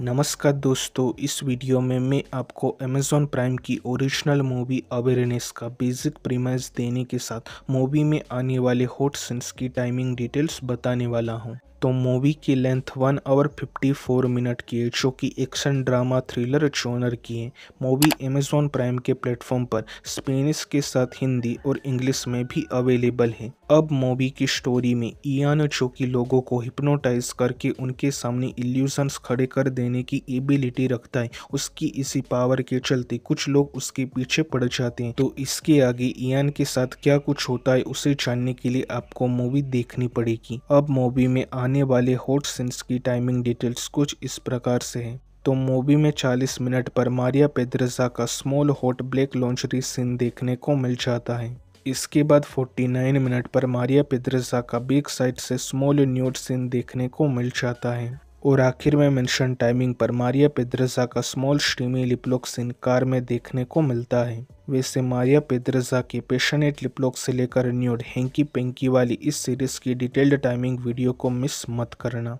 नमस्कार दोस्तों इस वीडियो में मैं आपको अमेज़ॉन प्राइम की ओरिजिनल मूवी अवेयरनेस का बेसिक प्रीमाइज देने के साथ मूवी में आने वाले हॉट सीन्स की टाइमिंग डिटेल्स बताने वाला हूं। तो मूवी की length one hour fifty four minute की है जो कि एक्शन ड्रामा थ्रिलर जोनर की है मूवी अमेजोन प्राइम के प्लेटफॉर्म पर स्पेनिश के साथ हिंदी और इंग्लिश में भी अवेलेबल है अब मूवी की स्टोरी में इयान जो कि लोगों को हिप्नोटाइज करके उनके सामने इल्यूजन्स खड़े कर दे देने की एबिलिटी रखता है उसकी इसी पावर के चलते कुछ लोग उसके पीछे पड़ जाते हैं तो इसके आगे इयान के साथ क्या कुछ होता है उसे जानने के लिए आपको मूवी देखनी पड़ेगी अब मूवी में आने वाले हॉट सेंस की टाइमिंग डिटेल्स कुछ इस प्रकार से है तो मूवी में 40 मिनट पर मारिया पेद्रजा का small hot black lingerie scene देखने को मिल जाता है इसके बाद 49 मिनट पर मारिया पेद्रजा का बिग साइड से स्मॉल न्यूट सीन देखने को मिल जाता है और आखिर में मेंशन टाइमिंग पर मारिया पेद्रजा का स्मॉल स्ट्रीमी लिपलॉक कार में देखने को मिलता है वैसे मारिया पेद्रजा के पेशनेट लिपलॉक से लेकर न्यूड हैंकी पेंकी वाली इस सीरीज की डिटेल्ड टाइमिंग वीडियो को मिस मत करना